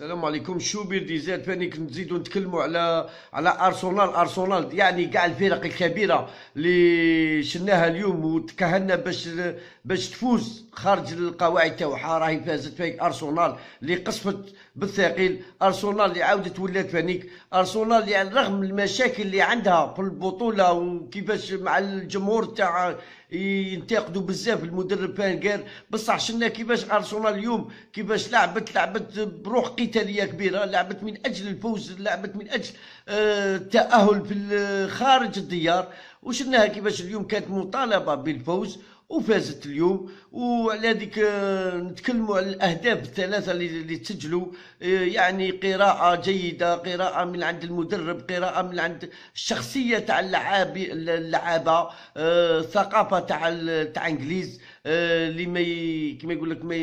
السلام عليكم شوبير زاد فاني نزيدو نتكلموا على على ارسنال ارسنال يعني كاع الفرق الكبيره اللي شلناها اليوم وتكهنا باش باش تفوز خارج القواعد تاعها راهي فازت فيك ارسنال اللي قصفت بالثقيل ارسنال اللي عاودت ولات فانيك ارسنال اللي يعني رغم المشاكل اللي عندها في البطوله وكيفاش مع الجمهور تاع ينتقدوا بزاف المدرب فانكار بصح شفنا كيفاش ارسنال اليوم كيفاش لعبت لعبت بروح قتاليه كبيره لعبت من اجل الفوز لعبت من اجل التاهل آه، في خارج الديار وشفناها كيفاش اليوم كانت مطالبه بالفوز وفازت اليوم وعلى هذيك آه، نتكلموا على الاهداف الثلاثه اللي تسجلوا آه، يعني قراءه جيده قراءه من عند المدرب قراءه من عند الشخصيه تاع اللعاب اللعابه آه، الثقافه تاع تاع انجليز اللي ما كما يقول لك ما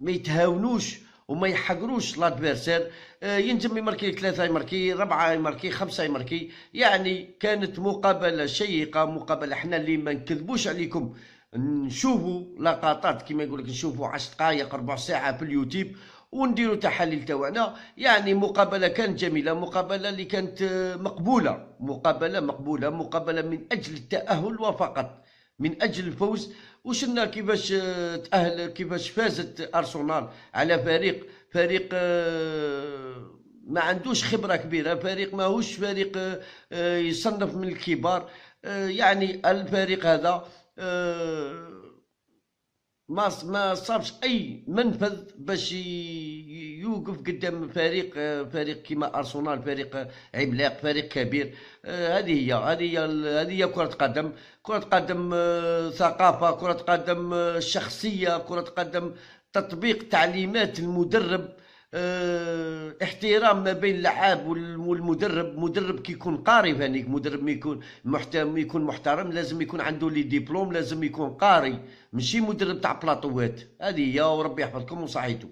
ما يتهاونوش وما يحقروش لادفيرسير آه، ينجم يمركي ثلاثة يمركي ربعة يمركي خمسة يمركي يعني كانت مقابلة شيقة مقابلة احنا اللي ما نكذبوش عليكم نشوفوا لقطات كما يقول لك نشوفوا 10 دقائق ربع ساعة في اليوتيوب ونديروا تحاليل تاعنا يعني مقابله كانت جميله مقابله اللي كانت آه، مقبوله مقابله مقبوله مقابله من اجل التاهل وفقط من اجل الفوز وشلنا كيفاش آه، تاهل كيفاش فازت ارسنال على فريق فريق آه، ما عندوش خبره كبيره فريق ماهوش فريق آه، يصنف من الكبار يعني الفريق هذا ما ما صابش اي منفذ باش يوقف قدام فريق فريق كيما ارسنال فريق عملاق فريق كبير آه، هذه هي هذه هي هذه هي كره قدم كره قدم آه، ثقافه كره قدم آه، شخصيه كره قدم تطبيق تعليمات المدرب احترام ما بين اللعاب والمدرب مدرب كيكون قاري فانيك مدرب يكون محترم يكون محترم لازم يكون عنده لي ديبلوم لازم يكون قاري ماشي مدرب تاع بلاطوات هذه هي وربي يحفظكم وصحيتو